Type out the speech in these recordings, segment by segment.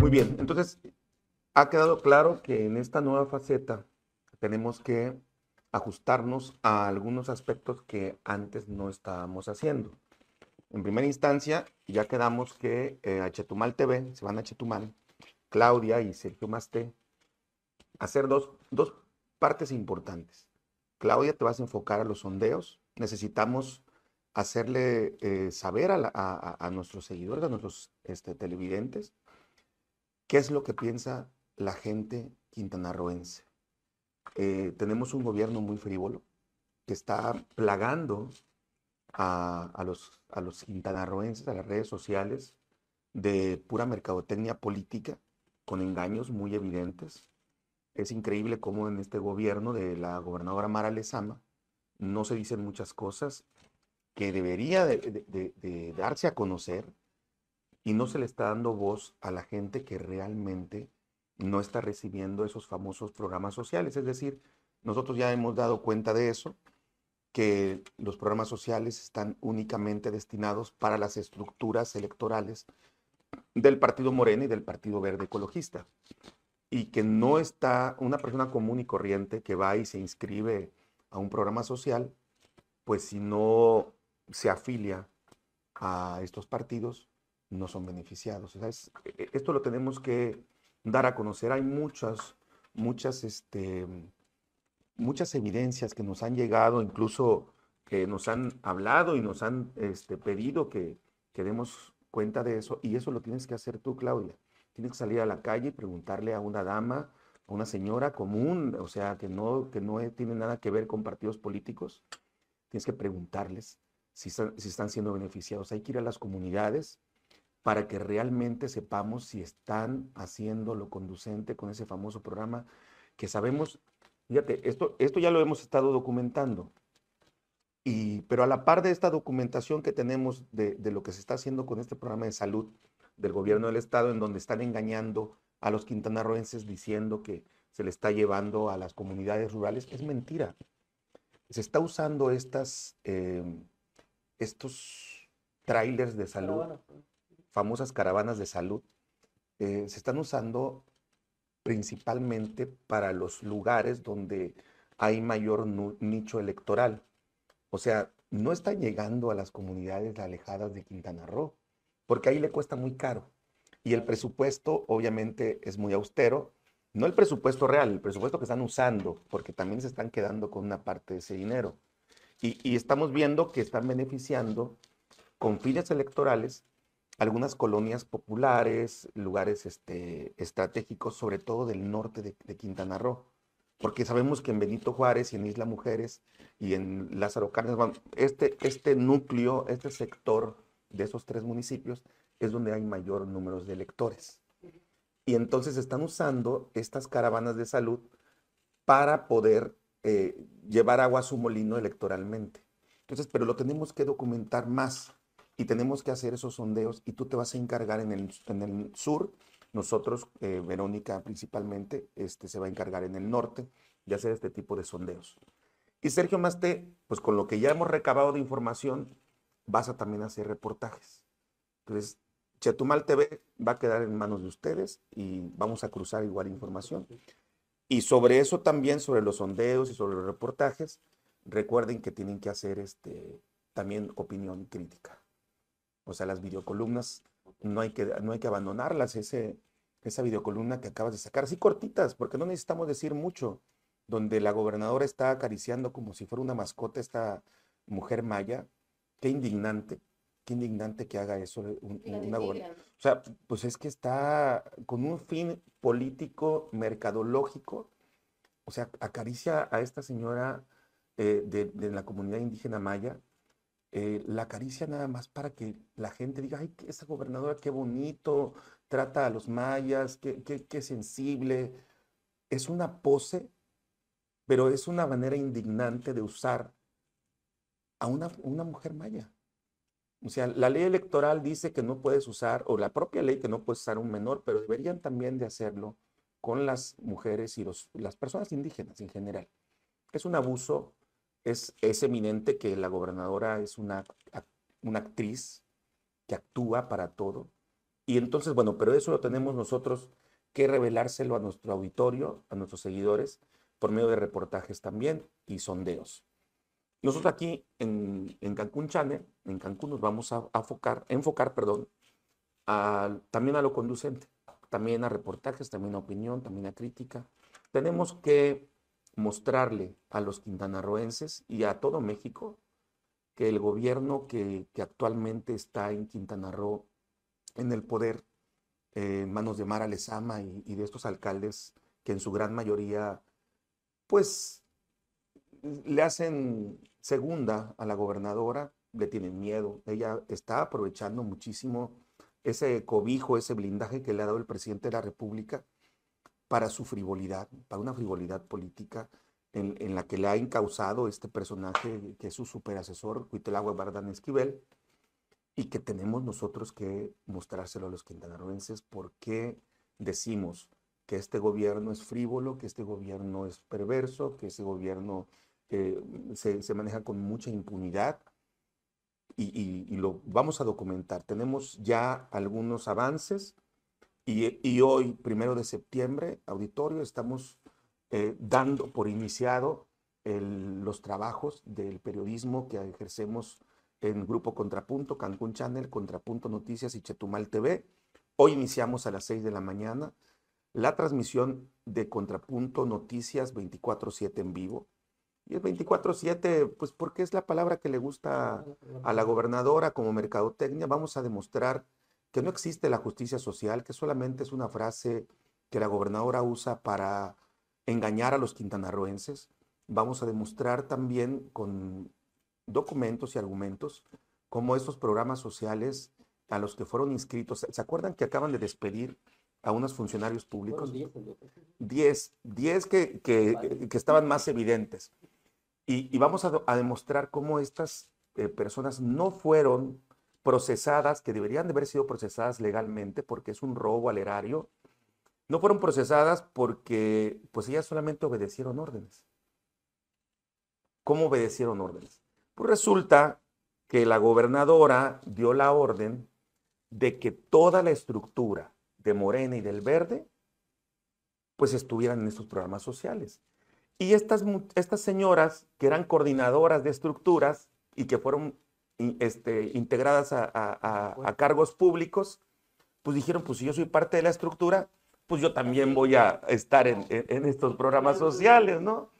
Muy bien, entonces ha quedado claro que en esta nueva faceta tenemos que ajustarnos a algunos aspectos que antes no estábamos haciendo. En primera instancia, ya quedamos que eh, a Chetumal TV, se van a Chetumal, Claudia y Sergio Masté, hacer dos, dos partes importantes. Claudia, te vas a enfocar a los sondeos. Necesitamos hacerle eh, saber a, nuestros seguidores, a nuestros este, televidentes, qué es lo que piensa la gente quintanarroense. Eh, tenemos un gobierno muy frívolo que está plagando a, los, a los quintanarroenses, a las redes sociales, de pura mercadotecnia política, con engaños muy evidentes. Es increíble cómo en este gobierno de la gobernadora Mara Lezama no se dicen muchas cosas que debería de, darse a conocer y no se le está dando voz a la gente que realmente no está recibiendo esos famosos programas sociales. Es decir, nosotros ya hemos dado cuenta de eso, que los programas sociales están únicamente destinados para las estructuras electorales del Partido Morena y del Partido Verde Ecologista. Y que no está una persona común y corriente que va y se inscribe a un programa social, pues si no se afilia a estos partidos no son beneficiados. E, e, esto lo tenemos que dar a conocer. Hay muchas, muchas, este, muchas evidencias que nos han llegado, incluso que nos han hablado y nos han este, pedido que, demos cuenta de eso. Y eso lo tienes que hacer tú, Claudia. Tienes que salir a la calle y preguntarle a una dama, a una señora común, o sea, que no, que no tiene nada que ver con partidos políticos. Tienes que preguntarles si, están, siendo beneficiados. Hay que ir a las comunidades para que realmente sepamos si están haciendo lo conducente con ese famoso programa que sabemos, fíjate, esto, esto ya lo hemos estado documentando, y, pero a la par de esta documentación que tenemos de, de lo que se está haciendo con este programa de salud del gobierno del estado, en donde están engañando a los quintanarroenses diciendo que se le está llevando a las comunidades rurales, es mentira. Se está usando estas... Eh, estos trailers de salud, pues, famosas caravanas de salud, eh, se están usando principalmente para los lugares donde hay mayor nicho electoral. O sea, no están llegando a las comunidades alejadas de Quintana Roo, porque ahí le cuesta muy caro. Y el presupuesto, obviamente, es muy austero. No el presupuesto real, el presupuesto que están usando, porque también se están quedando con una parte de ese dinero. Y, estamos viendo que están beneficiando con fines electorales algunas colonias populares, lugares este, estratégicos, sobre todo del norte de, Quintana Roo. Porque sabemos que en Benito Juárez y en Isla Mujeres y en Lázaro Cárdenas, este, este núcleo, este sector de esos tres municipios es donde hay mayor número de electores. Y entonces están usando estas caravanas de salud para poder eh, llevar agua a su molino electoralmente. Entonces, pero lo tenemos que documentar más y tenemos que hacer esos sondeos y tú te vas a encargar en el, sur, nosotros, eh, Verónica principalmente, este, se va a encargar en el norte de hacer este tipo de sondeos. Y Sergio Masté, pues con lo que ya hemos recabado de información, vas a también hacer reportajes. Entonces, Chetumal TV va a quedar en manos de ustedes y vamos a cruzar igual información. Y sobre eso también, sobre los sondeos y sobre los reportajes, recuerden que tienen que hacer este, también opinión crítica. O sea, las videocolumnas no hay que, no hay que abandonarlas, ese, esa videocolumna que acabas de sacar, así cortitas, porque no necesitamos decir mucho, donde la gobernadora está acariciando como si fuera una mascota esta mujer maya, qué indignante, qué indignante que haga eso un, una O sea, pues es que está con un fin político, mercadológico, o sea, acaricia a esta señora eh, de, la comunidad indígena maya, eh, la acaricia nada más para que la gente diga, ay, esa gobernadora qué bonito, trata a los mayas, qué, qué, qué sensible. Es una pose, pero es una manera indignante de usar a una, una mujer maya. O sea, la ley electoral dice que no puedes usar, o la propia ley que no puedes usar un menor, pero deberían también de hacerlo con las mujeres y las personas indígenas en general. Es un abuso, es, eminente que la gobernadora es una, una actriz que actúa para todo. Y entonces, bueno, pero eso lo tenemos nosotros que revelárselo a nuestro auditorio, a nuestros seguidores, por medio de reportajes también y sondeos. Nosotros aquí en, Cancún Channel, en Cancún nos vamos a, enfocar perdón, también a lo conducente, también a reportajes, también a opinión, también a crítica. Tenemos que mostrarle a los quintanarroenses y a todo México que el gobierno que, actualmente está en Quintana Roo, en el poder, eh, en manos de Mara Lezama y, y de estos alcaldes que en su gran mayoría, pues le hacen segunda a la gobernadora, le tienen miedo. Ella está aprovechando muchísimo ese cobijo, ese blindaje que le ha dado el presidente de la República para su frivolidad, para una frivolidad política en, la que le ha encausado este personaje que es su superasesor, Cuitelagua Bardán Esquivel, y que tenemos nosotros que mostrárselo a los quintanarroenses porque decimos que este gobierno es frívolo, que este gobierno es perverso, que ese gobierno se, maneja con mucha impunidad y, lo vamos a documentar. Tenemos ya algunos avances y, hoy, primero de septiembre, auditorio, estamos eh, dando por iniciado los trabajos del periodismo que ejercemos en Grupo Contrapunto, Cancún Channel, Contrapunto Noticias y Chetumal TV. Hoy iniciamos a las 6 de la mañana la transmisión de Contrapunto Noticias 24/7 en vivo y el 24-7, pues porque es la palabra que le gusta ah, a la gobernadora como mercadotecnia. Vamos a demostrar que no existe la justicia social, que solamente es una frase que la gobernadora usa para engañar a los quintanarroenses. Vamos a demostrar también con documentos y argumentos cómo estos programas sociales a los que fueron inscritos, ¿se acuerdan que acaban de despedir a unos funcionarios públicos? 10, 10 que, que, que, estaban más evidentes. Y, vamos a, demostrar cómo estas eh, personas no fueron procesadas, que deberían de haber sido procesadas legalmente porque es un robo al erario, no fueron procesadas porque pues ellas solamente obedecieron órdenes. ¿Cómo obedecieron órdenes? Pues resulta que la gobernadora dio la orden de que toda la estructura de Morena y del Verde pues estuvieran en estos programas sociales. Y estas, estas señoras que eran coordinadoras de estructuras y que fueron este, integradas a, cargos públicos, pues dijeron, pues si yo soy parte de la estructura, pues yo también voy a estar en, estos programas sociales, ¿no?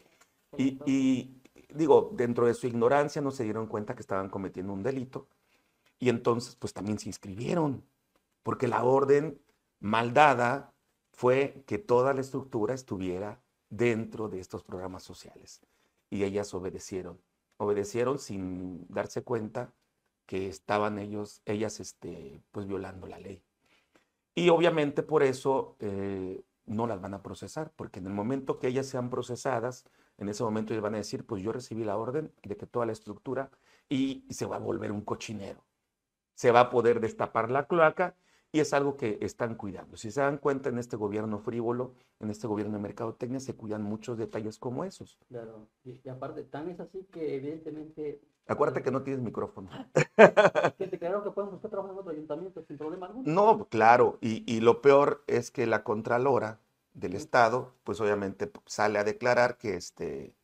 Y, y, digo, dentro de su ignorancia no se dieron cuenta que estaban cometiendo un delito y entonces pues también se inscribieron, porque la orden maldada fue que toda la estructura estuviera dentro de estos programas sociales. Y ellas obedecieron, obedecieron sin darse cuenta que estaban ellos, ellas este, pues violando la ley. Y obviamente por eso eh, no las van a procesar, porque en el momento que ellas sean procesadas, en ese momento ellos van a decir, pues yo recibí la orden de que toda la estructura y se va a volver un cochinero. Se va a poder destapar la cloaca y es algo que están cuidando. Si se dan cuenta, en este gobierno frívolo, en este gobierno de mercadotecnia, se cuidan muchos detalles como esos. Claro. Y, aparte, tan es así que evidentemente... Acuérdate eh, que no tienes micrófono. que te crearon que podemos buscar trabajo en otro ayuntamiento sin problema alguno. No, claro. Y, lo peor es que la Contralora del Estado, pues obviamente sale a declarar que este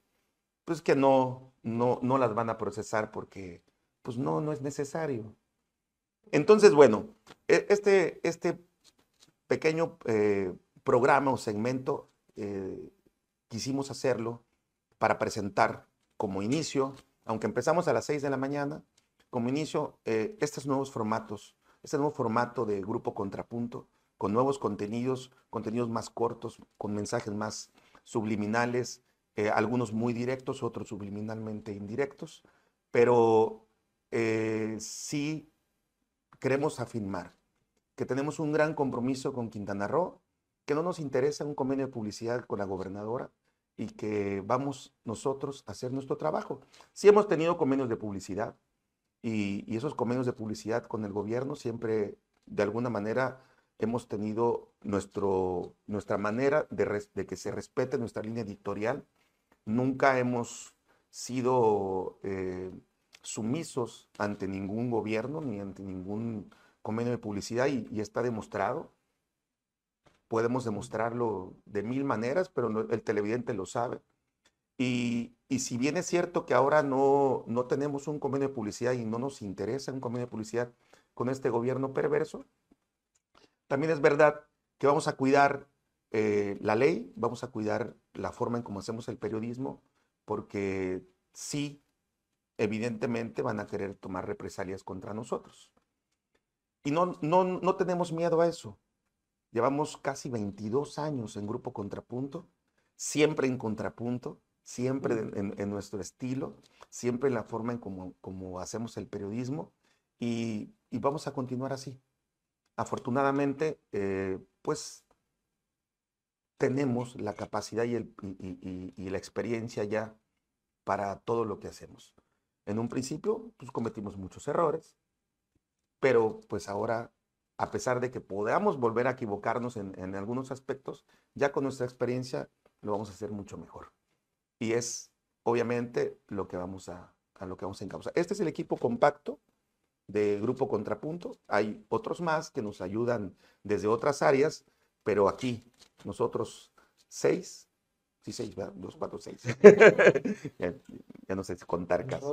pues que no, no, no las van a procesar porque pues no, no es necesario. Entonces, bueno, e, este, este pequeño eh, programa o segmento eh, quisimos hacerlo para presentar como inicio, aunque empezamos a las 6 de la mañana, como inicio eh, estos nuevos formatos, este nuevo formato de grupo contrapunto, con nuevos contenidos, contenidos más cortos, con mensajes más subliminales, algunos muy directos, otros subliminalmente indirectos, pero sí queremos afirmar que tenemos un gran compromiso con Quintana Roo, que no nos interesa un convenio de publicidad con la gobernadora y que vamos nosotros a hacer nuestro trabajo. Sí hemos tenido convenios de publicidad y, esos convenios de publicidad con el gobierno siempre, de alguna manera, hemos tenido nuestro, nuestra manera de, que se respete nuestra línea editorial. Nunca hemos sido... Eh, sumisos ante ningún gobierno ni ante ningún convenio de publicidad y, está demostrado. Podemos demostrarlo de mil maneras, pero el televidente lo sabe. Y, si bien es cierto que ahora no, no tenemos un convenio de publicidad y no nos interesa un convenio de publicidad con este gobierno perverso, también es verdad que vamos a cuidar eh, la ley, vamos a cuidar la forma en cómo hacemos el periodismo, porque sí evidentemente van a querer tomar represalias contra nosotros. Y no, no, no tenemos miedo a eso. Llevamos casi 22 años en Grupo Contrapunto, siempre en contrapunto, siempre en, nuestro estilo, siempre en la forma en como, como hacemos el periodismo y, vamos a continuar así. Afortunadamente, eh, pues tenemos la capacidad y, y la experiencia ya para todo lo que hacemos. En un principio, pues cometimos muchos errores, pero pues ahora, a pesar de que podamos volver a equivocarnos en, algunos aspectos, ya con nuestra experiencia lo vamos a hacer mucho mejor. Y es obviamente lo que vamos a, a lo que vamos a encauzar. Este es el equipo compacto de Grupo Contrapunto. Hay otros más que nos ayudan desde otras áreas, pero aquí nosotros seis Sí, seis, Dos, cuatro, seis. ya, no sé si contar casi.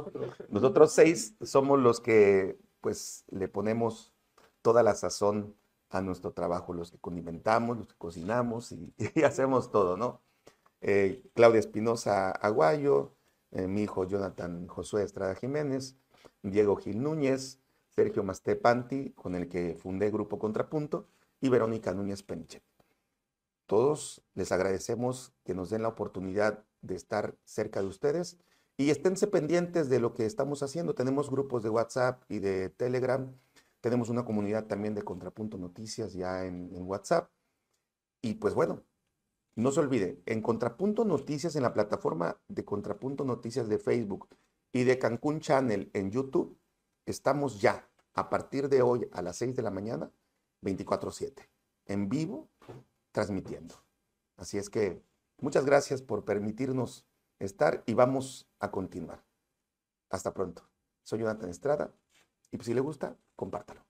Nosotros seis somos los que, pues, le ponemos toda la sazón a nuestro trabajo, los que condimentamos, los que cocinamos y, hacemos todo, ¿no? Eh, Claudia Espinosa Aguayo, eh, mi hijo Jonathan Josué Estrada Jiménez, Diego Gil Núñez, Sergio Mastepanti, con el que fundé Grupo Contrapunto, y Verónica Núñez Peniche. Todos les agradecemos que nos den la oportunidad de estar cerca de ustedes y esténse pendientes de lo que estamos haciendo. Tenemos grupos de WhatsApp y de Telegram. Tenemos una comunidad también de Contrapunto Noticias ya en, WhatsApp. Y pues bueno, no se olvide, en Contrapunto Noticias, en la plataforma de Contrapunto Noticias de Facebook y de Cancún Channel en YouTube, estamos ya a partir de hoy a las 6 de la mañana, 24/7, en vivo transmitiendo. Así es que muchas gracias por permitirnos estar y vamos a continuar. Hasta pronto. Soy Jonathan Estrada y pues, si le gusta, compártalo.